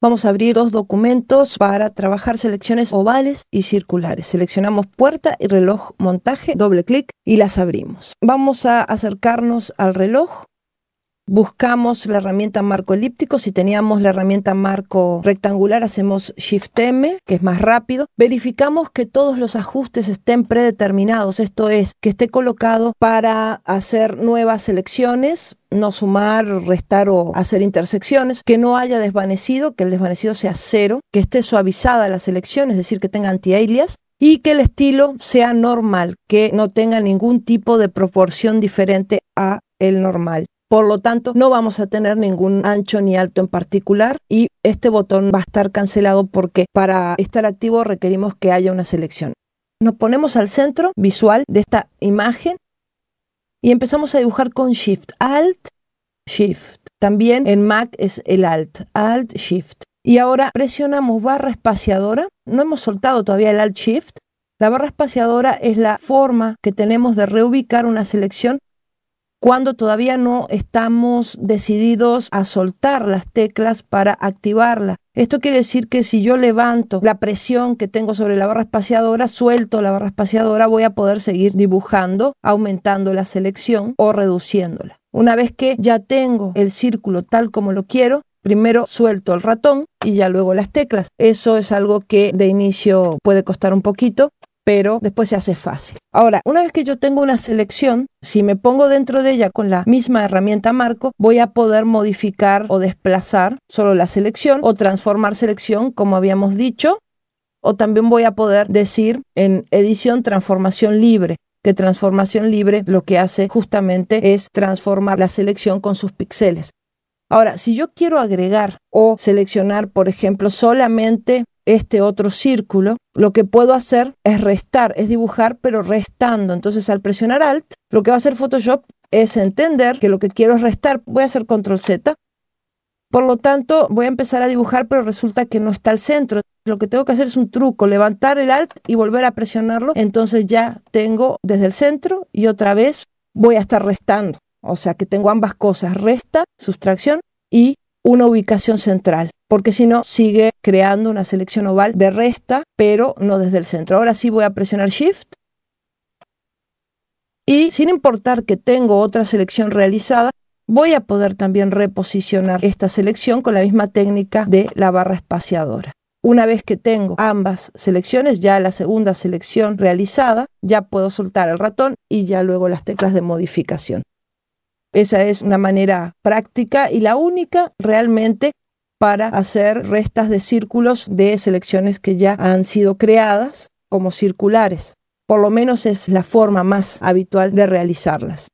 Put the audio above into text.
Vamos a abrir dos documentos para trabajar selecciones ovales y circulares. Seleccionamos puerta y reloj montaje, doble clic y las abrimos. Vamos a acercarnos al reloj buscamos la herramienta marco elíptico, si teníamos la herramienta marco rectangular hacemos Shift M, que es más rápido, verificamos que todos los ajustes estén predeterminados, esto es, que esté colocado para hacer nuevas selecciones, no sumar, restar o hacer intersecciones, que no haya desvanecido, que el desvanecido sea cero, que esté suavizada la selección, es decir, que tenga anti-alias, y que el estilo sea normal, que no tenga ningún tipo de proporción diferente a el normal. Por lo tanto, no vamos a tener ningún ancho ni alto en particular y este botón va a estar cancelado porque para estar activo requerimos que haya una selección. Nos ponemos al centro visual de esta imagen y empezamos a dibujar con Shift, Alt, Shift. También en Mac es el Alt, Alt, Shift. Y ahora presionamos barra espaciadora. No hemos soltado todavía el Alt Shift. La barra espaciadora es la forma que tenemos de reubicar una selección cuando todavía no estamos decididos a soltar las teclas para activarla. Esto quiere decir que si yo levanto la presión que tengo sobre la barra espaciadora, suelto la barra espaciadora, voy a poder seguir dibujando, aumentando la selección o reduciéndola. Una vez que ya tengo el círculo tal como lo quiero, primero suelto el ratón y ya luego las teclas. Eso es algo que de inicio puede costar un poquito, pero después se hace fácil. Ahora, una vez que yo tengo una selección, si me pongo dentro de ella con la misma herramienta marco, voy a poder modificar o desplazar solo la selección o transformar selección, como habíamos dicho, o también voy a poder decir en edición transformación libre, que transformación libre lo que hace justamente es transformar la selección con sus píxeles. Ahora, si yo quiero agregar o seleccionar, por ejemplo, solamente este otro círculo, lo que puedo hacer es restar, es dibujar, pero restando. Entonces al presionar Alt, lo que va a hacer Photoshop es entender que lo que quiero es restar. Voy a hacer Control Z. Por lo tanto, voy a empezar a dibujar, pero resulta que no está al centro. Lo que tengo que hacer es un truco, levantar el Alt y volver a presionarlo. Entonces ya tengo desde el centro y otra vez voy a estar restando. O sea que tengo ambas cosas, resta, sustracción y una ubicación central porque si no sigue creando una selección oval de resta, pero no desde el centro. Ahora sí voy a presionar Shift. Y sin importar que tengo otra selección realizada, voy a poder también reposicionar esta selección con la misma técnica de la barra espaciadora. Una vez que tengo ambas selecciones, ya la segunda selección realizada, ya puedo soltar el ratón y ya luego las teclas de modificación. Esa es una manera práctica y la única realmente para hacer restas de círculos de selecciones que ya han sido creadas como circulares. Por lo menos es la forma más habitual de realizarlas.